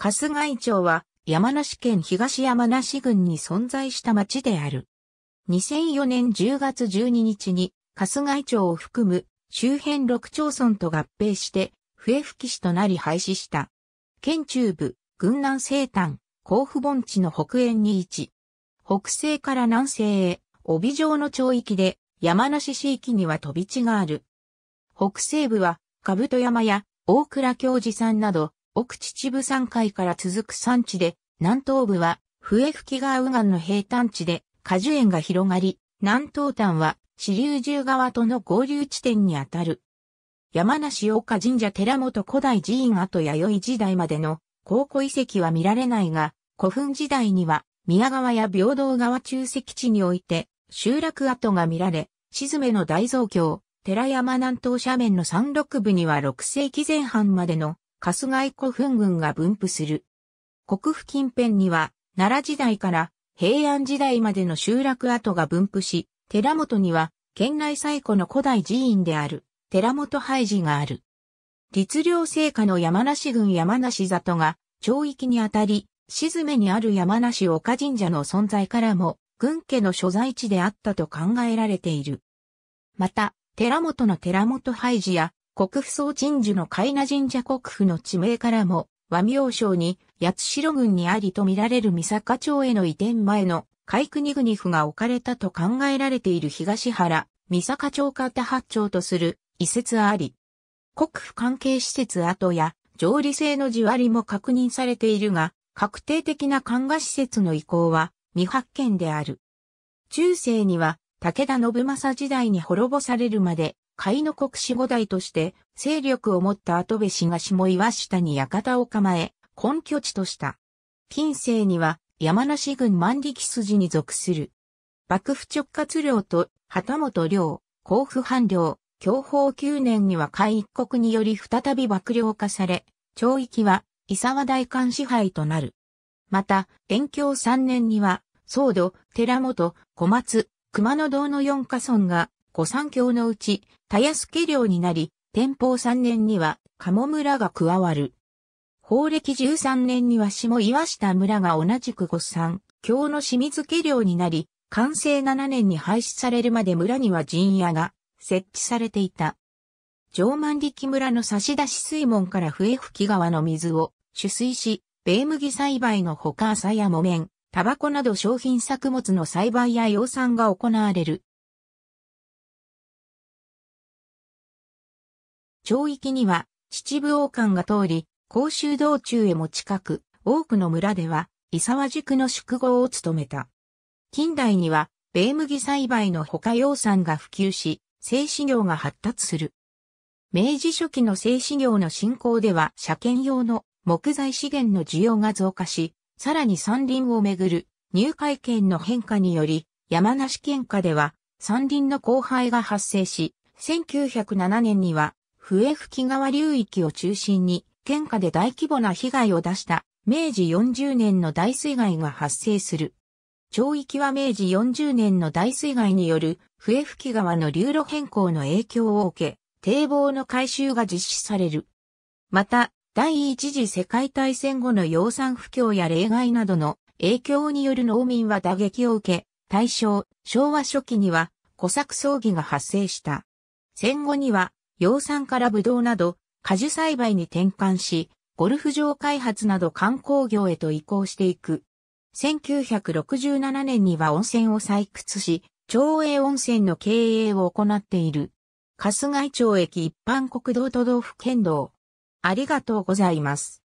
春日井町は山梨県東山梨郡に存在した町である。2004年10月12日に春日井町を含む周辺6町村と合併して笛吹市となり廃止した。県中部、群南西端、甲府盆地の北縁に位置。北西から南西へ、帯状の町域で山梨市域には飛び地がある。北西部は、兜山や大倉京寺山など、奥秩父山海から続く山地で、南東部は笛吹川右岸の平坦地で果樹園が広がり、南東端は支流中川との合流地点にあたる。山梨岡神社寺本古代寺院跡弥生時代までの考古遺跡は見られないが、古墳時代には宮川や平等川中石地において集落跡が見られ、沈めの大増強、寺山南東斜面の山麓部には6世紀前半までの春日井古墳群が分布する。国府近辺には、奈良時代から平安時代までの集落跡が分布し、寺本には、県内最古の古代寺院である、寺本廃寺がある。律令聖火の山梨郡山梨里が、町域にあたり、静めにある山梨岡神社の存在からも、軍家の所在地であったと考えられている。また、寺本の寺本廃寺や、国府総鎮守の海名神社国府の地名からも、和名省に八代郡にありと見られる三坂町への移転前の海国国府が置かれたと考えられている東原、三坂町方八町とする遺説あり。国府関係施設跡や上理性の地割りも確認されているが、確定的な漢画施設の移行は未発見である。中世には武田信正時代に滅ぼされるまで甲斐の国守五代として、勢力を持った後部氏が下岩下に館を構え、根拠地とした。近世には、山梨郡万力筋に属する。幕府直轄領と、旗本領、甲府藩領、享保9年には海一国により再び幕領化され、町域は、伊沢大官支配となる。また、延享3年には、僧土、寺本、小松、熊野堂の四家村が御三教のうち、田安家け領になり、天保三年には鴨村が加わる。法暦十三年には下岩下村が同じく御三教の清水家領になり、完成七年に廃止されるまで村には陣屋が設置されていた。上万力村の差出水門から笛吹川の水を取水し、米麦栽培のほか朝や木綿、タバコなど商品作物の栽培や養蚕が行われる。町域には秩父王冠が通り、甲州道中へも近く、多くの村では、伊沢宿の宿号を務めた。近代には、米麦栽培の他養蚕が普及し、製紙業が発達する。明治初期の製紙業の振興では、車検用の木材資源の需要が増加し、さらに山林をめぐる入会権の変化により、山梨県下では山林の荒廃が発生し、1907年には笛吹川流域を中心に、県下で大規模な被害を出した明治40年の大水害が発生する。町域は明治40年の大水害による笛吹川の流路変更の影響を受け、堤防の改修が実施される。また、第一次世界大戦後の養蚕不況や例外などの影響による農民は打撃を受け、大正、昭和初期には小作葬儀が発生した。戦後には養蚕からブドウなど果樹栽培に転換し、ゴルフ場開発など観光業へと移行していく。1967年には温泉を採掘し、町営温泉の経営を行っている。春日井町駅一般国道都道府県道。ありがとうございます。